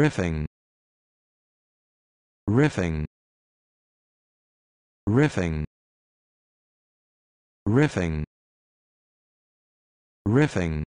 riffing riffing riffing riffing riffing